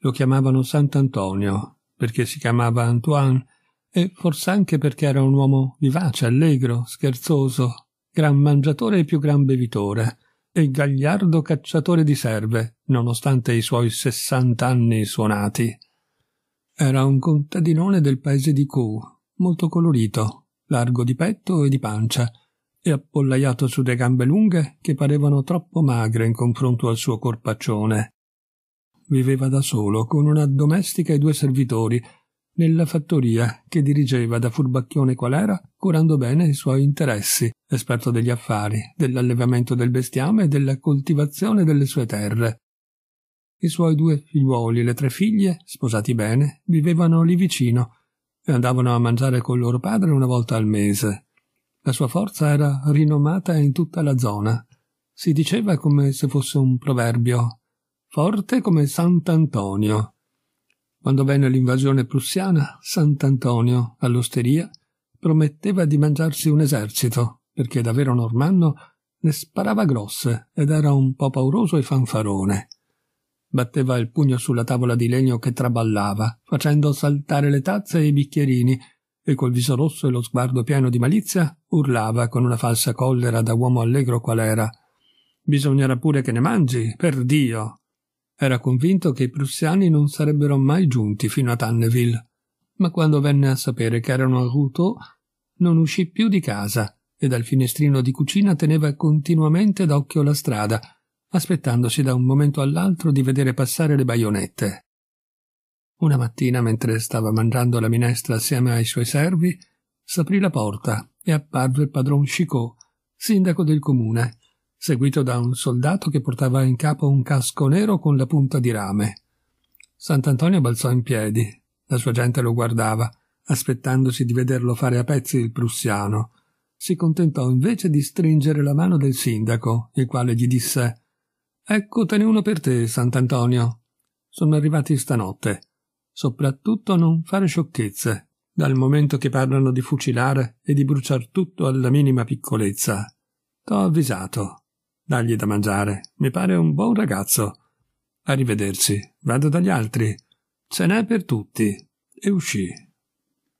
Lo chiamavano Sant'Antonio perché si chiamava Antoine e forse anche perché era un uomo vivace, allegro, scherzoso, gran mangiatore e più gran bevitore e gagliardo cacciatore di serve, nonostante i suoi sessant'anni suonati. Era un contadinone del paese di Cou, molto colorito, largo di petto e di pancia, e appollaiato su due gambe lunghe che parevano troppo magre in confronto al suo corpaccione viveva da solo con una domestica e due servitori nella fattoria che dirigeva da furbacchione qual era, curando bene i suoi interessi, esperto degli affari, dell'allevamento del bestiame e della coltivazione delle sue terre. I suoi due figliuoli e le tre figlie, sposati bene, vivevano lì vicino e andavano a mangiare col loro padre una volta al mese. La sua forza era rinomata in tutta la zona. Si diceva come se fosse un proverbio forte come Sant'Antonio. Quando venne l'invasione prussiana, Sant'Antonio, all'osteria, prometteva di mangiarsi un esercito, perché da vero normanno ne sparava grosse ed era un po' pauroso e fanfarone. Batteva il pugno sulla tavola di legno che traballava, facendo saltare le tazze e i bicchierini, e col viso rosso e lo sguardo pieno di malizia urlava con una falsa collera da uomo allegro qual era. Bisognerà pure che ne mangi, per Dio! Era convinto che i prussiani non sarebbero mai giunti fino a Tanneville, ma quando venne a sapere che erano a Routot non uscì più di casa e dal finestrino di cucina teneva continuamente d'occhio la strada, aspettandosi da un momento all'altro di vedere passare le baionette. Una mattina, mentre stava mangiando la minestra assieme ai suoi servi, s'aprì la porta e apparve il padron Chicot, sindaco del comune, seguito da un soldato che portava in capo un casco nero con la punta di rame. Sant'Antonio balzò in piedi. La sua gente lo guardava, aspettandosi di vederlo fare a pezzi il prussiano. Si contentò invece di stringere la mano del sindaco, il quale gli disse Eccotene uno per te, Sant'Antonio. Sono arrivati stanotte. Soprattutto non fare sciocchezze, dal momento che parlano di fucilare e di bruciare tutto alla minima piccolezza. T'ho avvisato. Dagli da mangiare, mi pare un buon ragazzo. Arrivederci, vado dagli altri. Ce n'è per tutti. E uscì.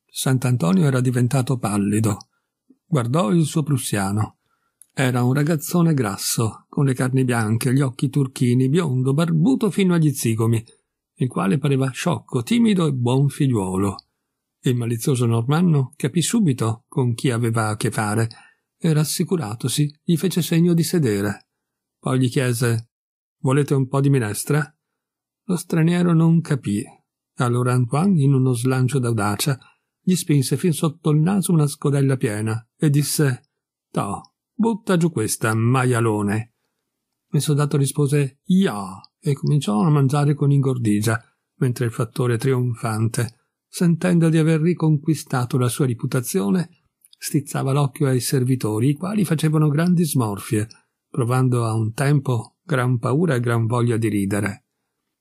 Sant'Antonio era diventato pallido. Guardò il suo prussiano. Era un ragazzone grasso, con le carni bianche, gli occhi turchini, biondo, barbuto fino agli zigomi, il quale pareva sciocco, timido e buon figliuolo. Il malizioso normanno capì subito con chi aveva a che fare e rassicuratosi gli fece segno di sedere. Poi gli chiese Volete un po' di minestra? Lo straniero non capì. Allora Antoine, in uno slancio d'audacia, gli spinse fin sotto il naso una scodella piena e disse To, butta giù questa, maialone. Il soldato rispose Ya e cominciò a mangiare con ingordigia, mentre il fattore trionfante, sentendo di aver riconquistato la sua riputazione, stizzava l'occhio ai servitori, i quali facevano grandi smorfie, provando a un tempo gran paura e gran voglia di ridere.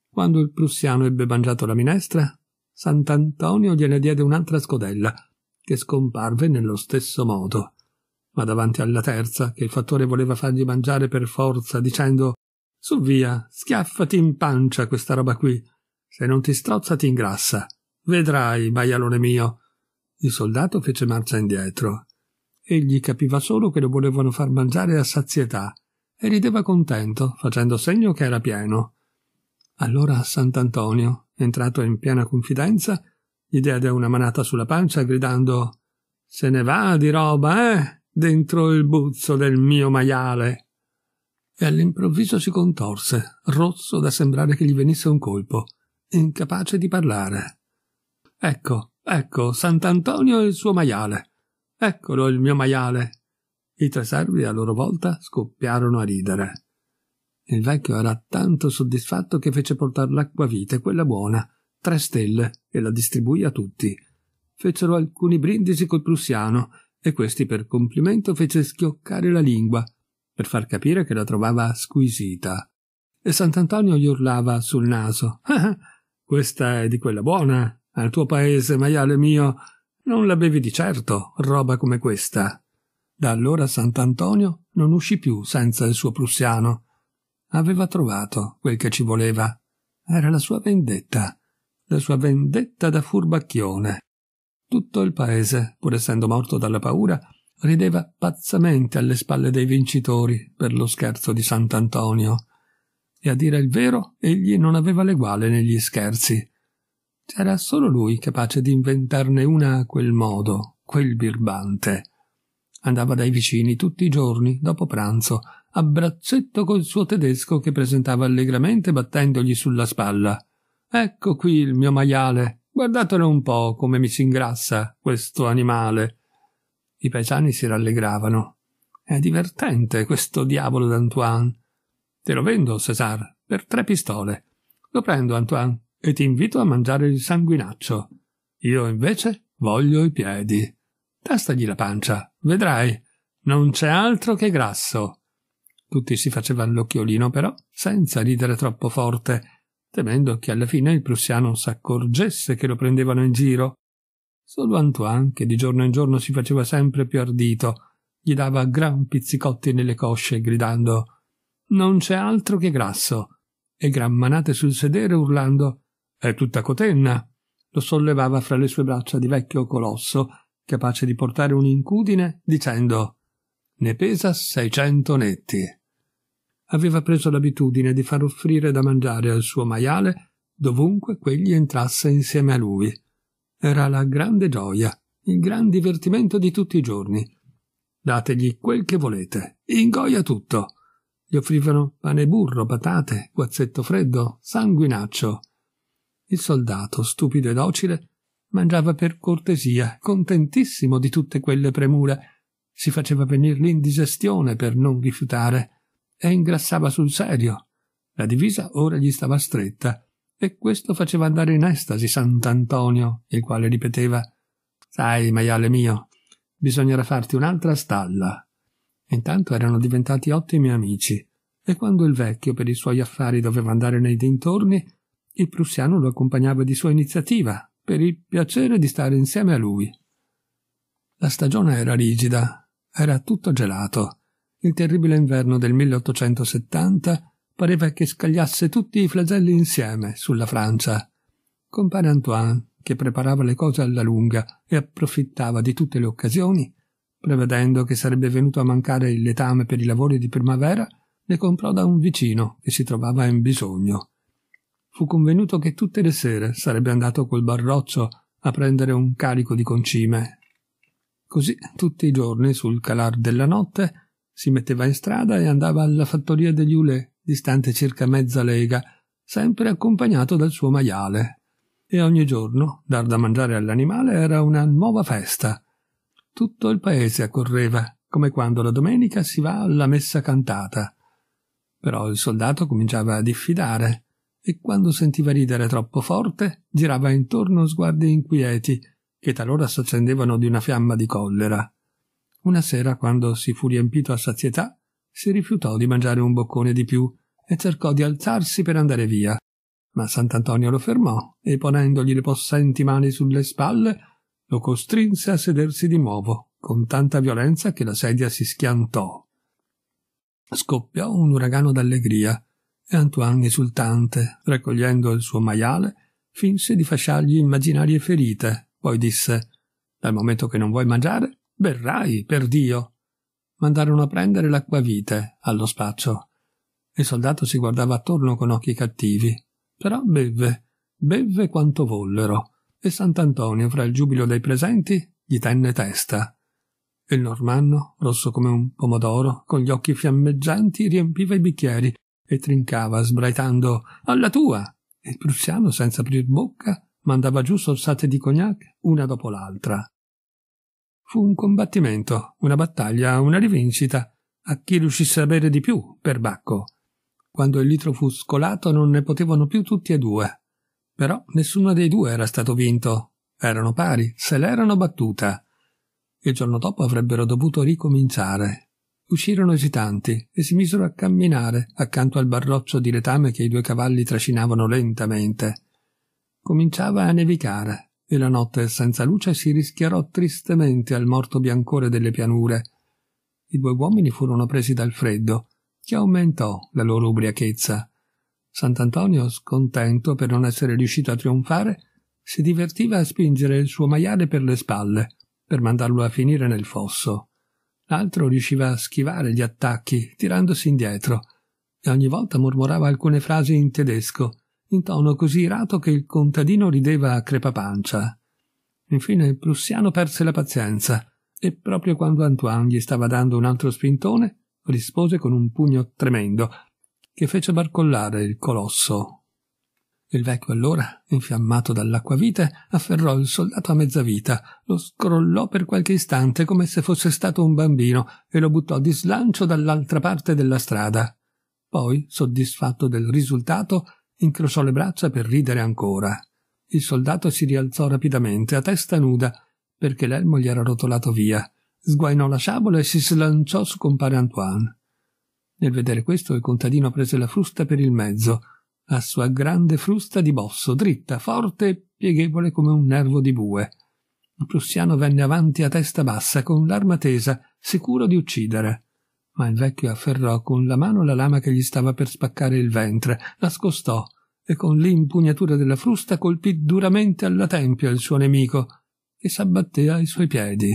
Quando il prussiano ebbe mangiato la minestra, Sant'Antonio gliene diede un'altra scodella, che scomparve nello stesso modo. Ma davanti alla terza, che il fattore voleva fargli mangiare per forza, dicendo Su via, schiaffati in pancia questa roba qui. Se non ti strozza ti ingrassa. Vedrai, maialone mio, il soldato fece marcia indietro. Egli capiva solo che lo volevano far mangiare a sazietà e rideva contento, facendo segno che era pieno. Allora Sant'Antonio, entrato in piena confidenza, gli diede una manata sulla pancia gridando Se ne va di roba, eh? Dentro il buzzo del mio maiale. E all'improvviso si contorse, rosso da sembrare che gli venisse un colpo, incapace di parlare. Ecco, Ecco, Sant'Antonio e il suo maiale. Eccolo il mio maiale. I tre servi a loro volta scoppiarono a ridere. Il vecchio era tanto soddisfatto che fece portare l'acquavite, quella buona, tre stelle, e la distribuì a tutti. Fecero alcuni brindisi col prussiano, e questi per complimento fece schioccare la lingua, per far capire che la trovava squisita. E Sant'Antonio gli urlava sul naso. Ah, ah, questa è di quella buona, al tuo paese, maiale mio, non la bevi di certo roba come questa. Da allora Sant'Antonio non uscì più senza il suo prussiano. Aveva trovato quel che ci voleva. Era la sua vendetta, la sua vendetta da furbacchione. Tutto il paese, pur essendo morto dalla paura, rideva pazzamente alle spalle dei vincitori per lo scherzo di Sant'Antonio. E a dire il vero, egli non aveva l'eguale negli scherzi. C'era solo lui capace di inventarne una a quel modo, quel birbante. Andava dai vicini tutti i giorni, dopo pranzo, a braccetto col suo tedesco che presentava allegramente battendogli sulla spalla. Ecco qui il mio maiale. Guardatelo un po' come mi si ingrassa questo animale. I paesani si rallegravano. È divertente questo diavolo d'Antoine. Te lo vendo, César, per tre pistole. Lo prendo, Antoine e ti invito a mangiare il sanguinaccio. Io invece voglio i piedi. Tastagli la pancia, vedrai. Non c'è altro che grasso. Tutti si facevano l'occhiolino però, senza ridere troppo forte, temendo che alla fine il prussiano s'accorgesse che lo prendevano in giro. Solo Antoine, che di giorno in giorno si faceva sempre più ardito, gli dava gran pizzicotti nelle cosce, gridando Non c'è altro che grasso, e gran manate sul sedere urlando è tutta cotenna, lo sollevava fra le sue braccia di vecchio colosso, capace di portare un'incudine, dicendo «Ne pesa seicento netti». Aveva preso l'abitudine di far offrire da mangiare al suo maiale dovunque quegli entrasse insieme a lui. Era la grande gioia, il gran divertimento di tutti i giorni. Dategli quel che volete, ingoia tutto. Gli offrivano pane e burro, patate, guazzetto freddo, sanguinaccio. Il soldato, stupido e docile, mangiava per cortesia, contentissimo di tutte quelle premure, si faceva venir l'indigestione per non rifiutare, e ingrassava sul serio. La divisa ora gli stava stretta, e questo faceva andare in estasi Sant'Antonio, il quale ripeteva Sai, maiale mio, bisognerà farti un'altra stalla. Intanto erano diventati ottimi amici, e quando il vecchio per i suoi affari doveva andare nei dintorni, il prussiano lo accompagnava di sua iniziativa, per il piacere di stare insieme a lui. La stagione era rigida, era tutto gelato. Il terribile inverno del 1870 pareva che scagliasse tutti i flagelli insieme sulla Francia. Compare Antoine, che preparava le cose alla lunga e approfittava di tutte le occasioni, prevedendo che sarebbe venuto a mancare il letame per i lavori di primavera, ne comprò da un vicino che si trovava in bisogno fu convenuto che tutte le sere sarebbe andato col barroccio a prendere un carico di concime. Così tutti i giorni sul calar della notte si metteva in strada e andava alla fattoria degli Ulè, distante circa mezza lega, sempre accompagnato dal suo maiale. E ogni giorno dar da mangiare all'animale era una nuova festa. Tutto il paese accorreva, come quando la domenica si va alla messa cantata. Però il soldato cominciava a diffidare e quando sentiva ridere troppo forte girava intorno sguardi inquieti che talora s'accendevano di una fiamma di collera. Una sera, quando si fu riempito a sazietà, si rifiutò di mangiare un boccone di più e cercò di alzarsi per andare via. Ma Sant'Antonio lo fermò e ponendogli le possenti mani sulle spalle lo costrinse a sedersi di nuovo, con tanta violenza che la sedia si schiantò. Scoppiò un uragano d'allegria e Antoine esultante, raccogliendo il suo maiale, finse di fasciargli immaginarie ferite, poi disse Dal momento che non vuoi mangiare, berrai, per Dio. Mandarono a prendere l'acquavite allo spaccio. Il soldato si guardava attorno con occhi cattivi, però bevve, bevve quanto vollero, e Sant'Antonio, fra il giubilo dei presenti, gli tenne testa. Il normanno, rosso come un pomodoro, con gli occhi fiammeggianti, riempiva i bicchieri e trincava sbraitando alla tua. E il prussiano, senza aprir bocca, mandava giù sorsate di cognac una dopo l'altra. Fu un combattimento, una battaglia, una rivincita a chi riuscisse a bere di più per Bacco. Quando il litro fu scolato non ne potevano più tutti e due. Però nessuno dei due era stato vinto. Erano pari, se l'erano battuta. Il giorno dopo avrebbero dovuto ricominciare uscirono esitanti e si misero a camminare accanto al barroccio di letame che i due cavalli trascinavano lentamente. Cominciava a nevicare e la notte senza luce si rischiarò tristemente al morto biancore delle pianure. I due uomini furono presi dal freddo, che aumentò la loro ubriachezza. Sant'Antonio, scontento per non essere riuscito a trionfare, si divertiva a spingere il suo maiale per le spalle, per mandarlo a finire nel fosso. L'altro riusciva a schivare gli attacchi, tirandosi indietro, e ogni volta mormorava alcune frasi in tedesco, in tono così irato che il contadino rideva a crepapancia. Infine il prussiano perse la pazienza, e proprio quando Antoine gli stava dando un altro spintone, rispose con un pugno tremendo, che fece barcollare il colosso il vecchio allora, infiammato dall'acquavite, afferrò il soldato a mezza vita, lo scrollò per qualche istante come se fosse stato un bambino e lo buttò di slancio dall'altra parte della strada. Poi, soddisfatto del risultato, incrociò le braccia per ridere ancora. Il soldato si rialzò rapidamente, a testa nuda, perché l'elmo gli era rotolato via. Sguainò la sciabola e si slanciò su compare Antoine. Nel vedere questo, il contadino prese la frusta per il mezzo, a sua grande frusta di bosso, dritta, forte e pieghevole come un nervo di bue. Il prussiano venne avanti a testa bassa, con l'arma tesa, sicuro di uccidere. Ma il vecchio afferrò con la mano la lama che gli stava per spaccare il ventre, la scostò e con l'impugnatura della frusta colpì duramente alla tempia il suo nemico, che s'abbatté ai suoi piedi.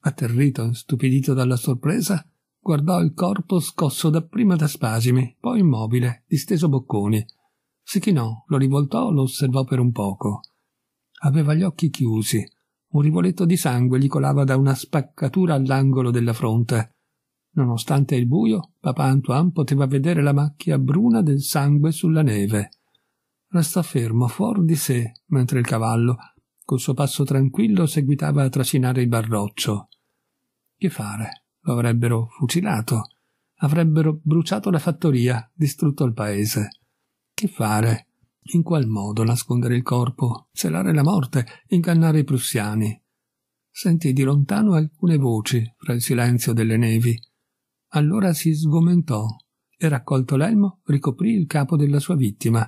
Atterrito, stupidito dalla sorpresa, guardò il corpo scosso dapprima da spasimi, poi immobile, disteso bocconi. Si chinò, lo rivoltò, lo osservò per un poco. Aveva gli occhi chiusi. Un rivoletto di sangue gli colava da una spaccatura all'angolo della fronte. Nonostante il buio, papà Antoine poteva vedere la macchia bruna del sangue sulla neve. Restò fermo, fuori di sé, mentre il cavallo, col suo passo tranquillo, seguitava a trascinare il barroccio. Che fare? lo avrebbero fucilato, avrebbero bruciato la fattoria, distrutto il paese. Che fare? In qual modo nascondere il corpo, celare la morte, ingannare i prussiani? Sentì di lontano alcune voci fra il silenzio delle nevi. Allora si sgomentò e raccolto l'elmo ricoprì il capo della sua vittima.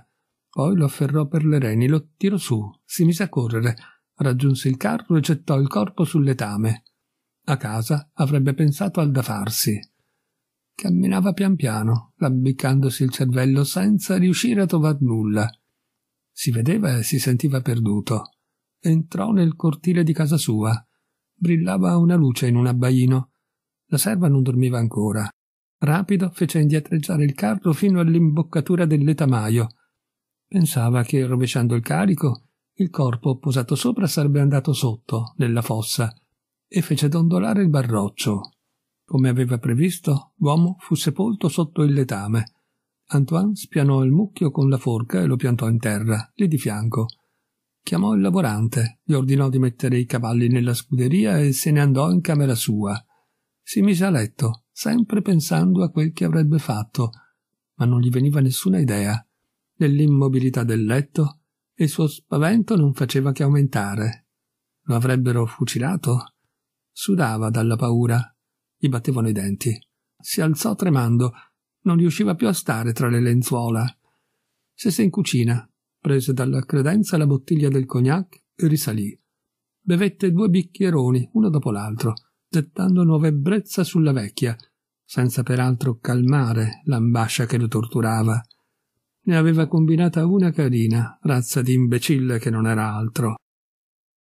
Poi lo afferrò per le reni, lo tirò su, si mise a correre, raggiunse il carro e gettò il corpo sul letame. A casa avrebbe pensato al da farsi. Camminava pian piano, labbiccandosi il cervello senza riuscire a trovar nulla. Si vedeva e si sentiva perduto. Entrò nel cortile di casa sua. Brillava una luce in un abbaino. La serva non dormiva ancora. Rapido fece indietreggiare il carro fino all'imboccatura dell'etamaio. Pensava che, rovesciando il carico, il corpo posato sopra sarebbe andato sotto, nella fossa, e fece dondolare il barroccio. Come aveva previsto, l'uomo fu sepolto sotto il letame. Antoine spianò il mucchio con la forca e lo piantò in terra, lì di fianco. Chiamò il lavorante, gli ordinò di mettere i cavalli nella scuderia e se ne andò in camera sua. Si mise a letto, sempre pensando a quel che avrebbe fatto, ma non gli veniva nessuna idea. Nell'immobilità del letto, il suo spavento non faceva che aumentare. Lo avrebbero fucilato? Sudava dalla paura. Gli battevano i denti. Si alzò tremando. Non riusciva più a stare tra le lenzuola. Sese in cucina, prese dalla credenza la bottiglia del cognac e risalì. Bevette due bicchieroni, uno dopo l'altro, gettando nuova ebbrezza sulla vecchia, senza peraltro calmare l'ambascia che lo torturava. Ne aveva combinata una carina, razza di imbecille che non era altro.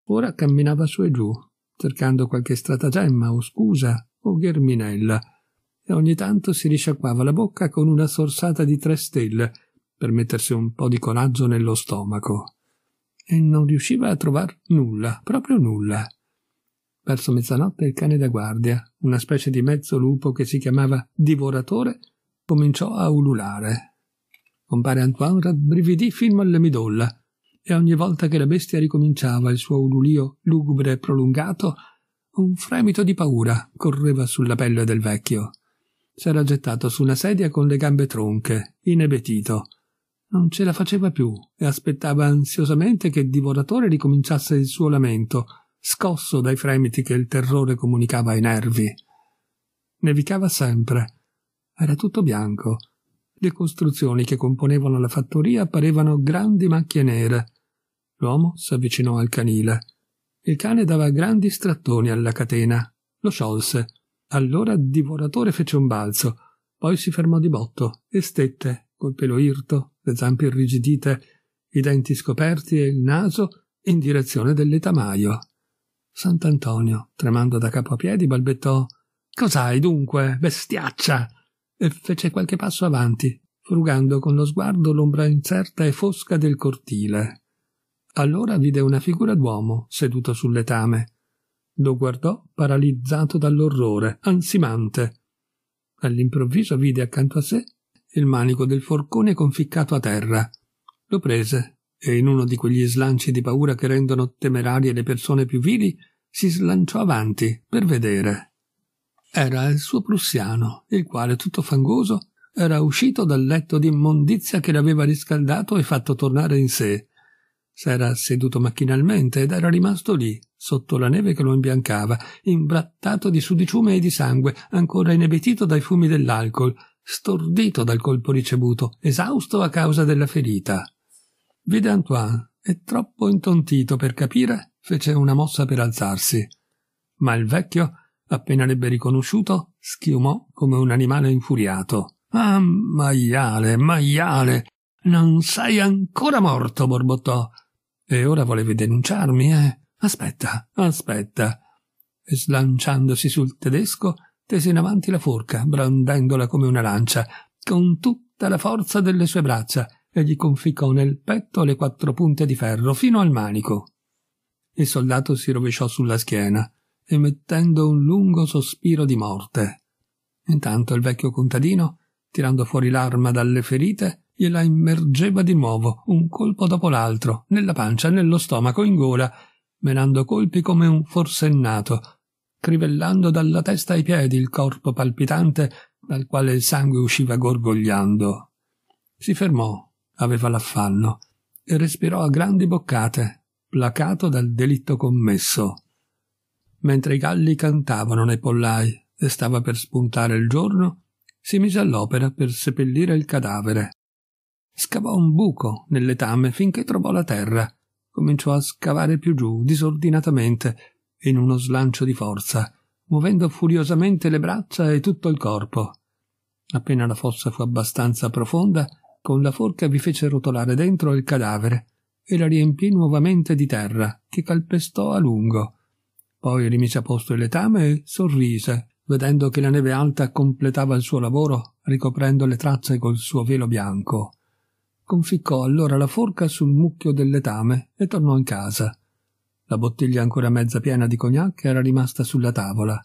Ora camminava su e giù, cercando qualche stratagemma o scusa o gherminella, e ogni tanto si risciacquava la bocca con una sorsata di tre stelle per mettersi un po' di coraggio nello stomaco. E non riusciva a trovar nulla, proprio nulla. Verso mezzanotte il cane da guardia, una specie di mezzo lupo che si chiamava Divoratore, cominciò a ululare. Compare Antoine rabbrividì fino alle midolla e ogni volta che la bestia ricominciava il suo ululio lugubre e prolungato, un fremito di paura correva sulla pelle del vecchio. S'era gettato su una sedia con le gambe tronche, inebetito. Non ce la faceva più e aspettava ansiosamente che il divoratore ricominciasse il suo lamento, scosso dai fremiti che il terrore comunicava ai nervi. Nevicava sempre. Era tutto bianco. Le costruzioni che componevano la fattoria parevano grandi macchie nere, L'uomo s'avvicinò al canile. Il cane dava grandi strattoni alla catena. Lo sciolse. Allora il divoratore fece un balzo, poi si fermò di botto e stette, col pelo irto, le zampe irrigidite, i denti scoperti e il naso in direzione dell'etamaio. Sant'Antonio, tremando da capo a piedi, balbettò Cos'hai dunque, bestiaccia? e fece qualche passo avanti, frugando con lo sguardo l'ombra incerta e fosca del cortile. Allora vide una figura d'uomo seduto sul letame. Lo guardò paralizzato dall'orrore, ansimante. All'improvviso vide accanto a sé il manico del forcone conficcato a terra. Lo prese e in uno di quegli slanci di paura che rendono temerarie le persone più vili, si slanciò avanti per vedere. Era il suo prussiano, il quale, tutto fangoso, era uscito dal letto di immondizia che l'aveva riscaldato e fatto tornare in sé, S'era seduto macchinalmente ed era rimasto lì, sotto la neve che lo imbiancava, imbrattato di sudiciume e di sangue, ancora inebetito dai fumi dell'alcol, stordito dal colpo ricevuto, esausto a causa della ferita. Vide Antoine e, troppo intontito per capire, fece una mossa per alzarsi. Ma il vecchio, appena l'ebbe riconosciuto, schiumò come un animale infuriato. Ah, maiale, maiale, non sei ancora morto, borbottò. E ora volevi denunciarmi, eh? Aspetta, aspetta. E slanciandosi sul tedesco, tese in avanti la forca, brandendola come una lancia, con tutta la forza delle sue braccia, e gli conficcò nel petto le quattro punte di ferro fino al manico. Il soldato si rovesciò sulla schiena, emettendo un lungo sospiro di morte. Intanto il vecchio contadino, tirando fuori l'arma dalle ferite, gliela immergeva di nuovo, un colpo dopo l'altro, nella pancia, nello stomaco, in gola, menando colpi come un forsennato, crivellando dalla testa ai piedi il corpo palpitante dal quale il sangue usciva gorgogliando. Si fermò, aveva l'affanno, e respirò a grandi boccate, placato dal delitto commesso. Mentre i galli cantavano nei pollai e stava per spuntare il giorno, si mise all'opera per seppellire il cadavere. Scavò un buco nel letame finché trovò la terra. Cominciò a scavare più giù, disordinatamente, in uno slancio di forza, muovendo furiosamente le braccia e tutto il corpo. Appena la fossa fu abbastanza profonda, con la forca vi fece rotolare dentro il cadavere e la riempì nuovamente di terra, che calpestò a lungo. Poi rimise a posto il letame e sorrise, vedendo che la neve alta completava il suo lavoro, ricoprendo le tracce col suo velo bianco. Conficcò allora la forca sul mucchio del letame e tornò in casa. La bottiglia ancora mezza piena di cognac era rimasta sulla tavola.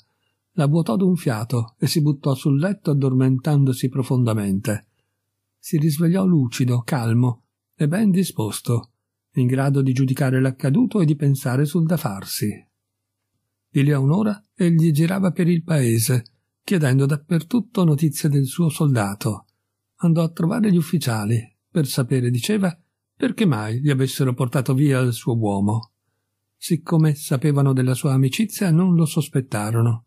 La vuotò d'un fiato e si buttò sul letto addormentandosi profondamente. Si risvegliò lucido, calmo e ben disposto, in grado di giudicare l'accaduto e di pensare sul da farsi. Di lì a un'ora egli girava per il paese, chiedendo dappertutto notizie del suo soldato. Andò a trovare gli ufficiali, per sapere, diceva, perché mai gli avessero portato via il suo uomo. Siccome sapevano della sua amicizia, non lo sospettarono.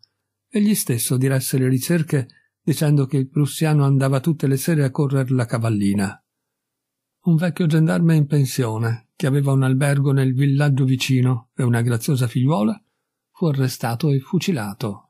Egli stesso diresse le ricerche dicendo che il prussiano andava tutte le sere a correre la cavallina. Un vecchio gendarme in pensione, che aveva un albergo nel villaggio vicino e una graziosa figliuola, fu arrestato e fucilato